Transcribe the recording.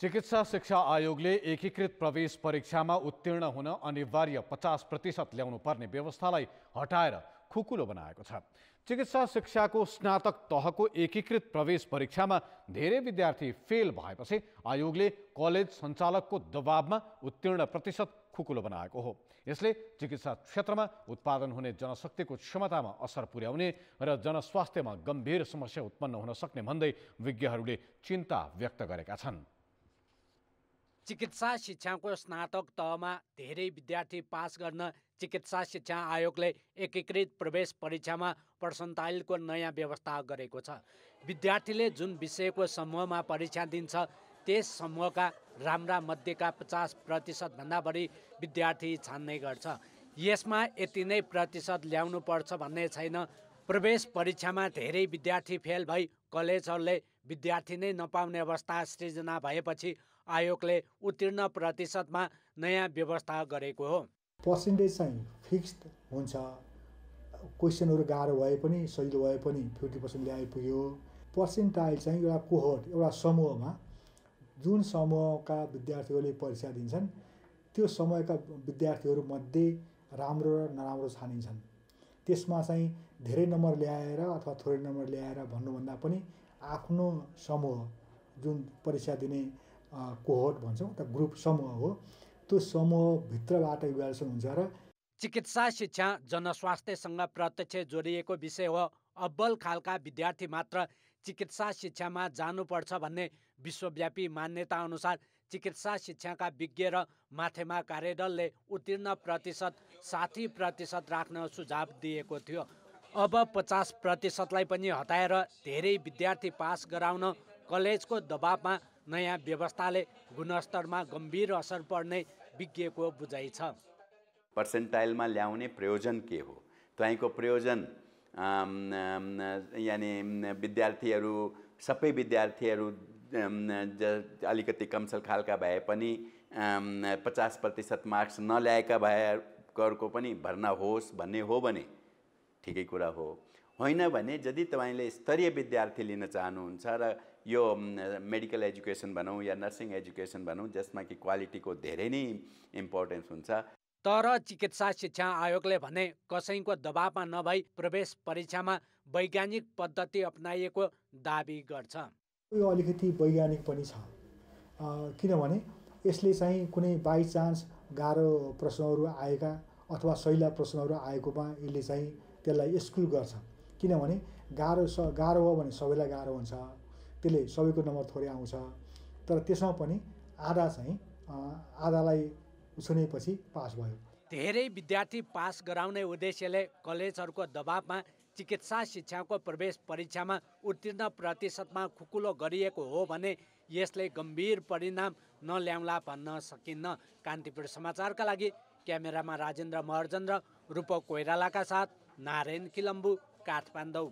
चिकित्सा शिक्षा आयोगले एकीकृत प्रवेश परीक्षामा उत्तीर्ण हुन अनिवार्य पचास प्रतिशत ल्याउनुपर्ने व्यवस्थालाई हटाएर खुकुलो बनाएको छ चिकित्सा शिक्षाको स्नातक तहको एकीकृत प्रवेश परीक्षामा धेरै विद्यार्थी फेल भएपछि आयोगले कलेज सञ्चालकको दबावमा उत्तीर्ण प्रतिशत खुकुलो बनाएको हो यसले चिकित्सा क्षेत्रमा उत्पादन हुने जनशक्तिको क्षमतामा असर पुर्याउने र जनस्वास्थ्यमा गम्भीर समस्या उत्पन्न हुन सक्ने भन्दै विज्ञहरूले चिन्ता व्यक्त गरेका छन् चिकित्सा शिक्षाको स्नातक तहमा धेरै विद्यार्थी पास गर्न चिकित्सा शिक्षा आयोगले एकीकृत प्रवेश परीक्षामा पर्सन्टाइलको नयाँ व्यवस्था गरेको छ विद्यार्थीले जुन विषयको समूहमा परीक्षा दिन्छ त्यस समूहका राम्रा मध्येका पचास प्रतिशतभन्दा बढी विद्यार्थी छान्ने गर्छ यसमा यति नै प्रतिशत ल्याउनु पर्छ भन्ने छैन प्रवेश परीक्षामा धेरै विद्यार्थी फेल भई कलेजहरूले विद्यार्थी नै नपाउने अवस्था सृजना भएपछि आयोगले उत्तीर्ण प्रतिशतमा नयाँ व्यवस्था गरेको हो पर्सेन्टेज चाहिँ फिक्स्ड हुन्छ क्वेसनहरू गाह्रो भए पनि सजिलो भए पनि फिफ्टी पर्सेन्ट ल्याइपुग्यो पर्सेन्टाइल चाहिँ एउटा कोहट एउटा समूहमा जुन समूहका विद्यार्थीहरूले परीक्षा दिन्छन् त्यो समूहका विद्यार्थीहरूमध्ये राम्रो र नराम्रो छानिन्छन् त्यसमा चाहिँ धेरै नम्बर ल्याएर अथवा थोरै नम्बर ल्याएर भन्नुभन्दा पनि आफ्नो समूह जुन परीक्षा दिने कोहट भन्छौँ त ग्रुप समूह हो त्यो समूहभित्रबाट इभ्यालुएसन हुन्छ र चिकित्सा शिक्षा जनस्वास्थ्यसँग प्रत्यक्ष जोडिएको विषय हो अब्बल खालका विद्यार्थी मात्र चिकित्सा शिक्षामा जानुपर्छ भन्ने विश्वव्यापी मान्यता अनुसार चिकित्सा शिक्षाका विज्ञ र माथेमा कार्यदलले उत्तीर्ण प्रतिशत साठी प्रतिशत राख्न सुझाव दिएको थियो अब पचास प्रतिशतलाई पनि हटाएर धेरै विद्यार्थी पास गराउन कलेजको दबावमा नयाँ व्यवस्थाले गुणस्तरमा गम्भीर असर पर्ने विज्ञको बुझाइ छ पर्सेन्टाइलमा ल्याउने प्रयोजन के हो तपाईँको प्रयोजन यानि विद्यार्थीहरू सबै विद्यार्थीहरू अलिकति कमसल खालका भए पनि पचास प्रतिशत मार्क्स नल्याएका भएकोहरूको पनि भर्ना होस् भन्ने हो भने ठिकै कुरा हो होइन भने यदि तपाईँले स्तरीय विद्यार्थी लिन चाहनुहुन्छ र यो मेडिकल एजुकेसन भनौँ या नर्सिङ एजुकेसन भनौँ जसमा कि क्वालिटीको धेरै नै इम्पोर्टेन्स हुन्छ तर चिकित्सा शिक्षा आयोगले भने कसैको दबावमा नभई प्रवेश परीक्षामा वैज्ञानिक पद्धति अपनाइएको दावी गर्छ यो अलिकति वैज्ञानिक पनि छ किनभने यसले चाहिँ कुनै चान्स गाह्रो प्रश्नहरू आएका अथवा सैला प्रश्नहरू आएकोमा यसले चाहिँ त्यसलाई स्कुल गर्छ किनभने गाह्रो स गाह्रो हो भने सबैलाई गाह्रो हुन्छ त्यसले सबैको नम्बर थोरै आउँछ तर त्यसमा पनि आधा चाहिँ आधालाई उछुनेपछि पास भयो धेरै विद्यार्थी पास गराउने उद्देश्यले कलेजहरूको दबावमा चिकित्सा शिक्षाको प्रवेश परीक्षामा उत्तीर्ण प्रतिशतमा खुकुलो गरिएको हो भने यसले गम्भीर परिणाम नल्याउला भन्न सकिन्न कान्तिपुर समाचारका लागि क्यामेरामा राजेन्द्र महर्जन र रूपक कोइरालाका साथ नारायण किलम्बु काठमाडौँ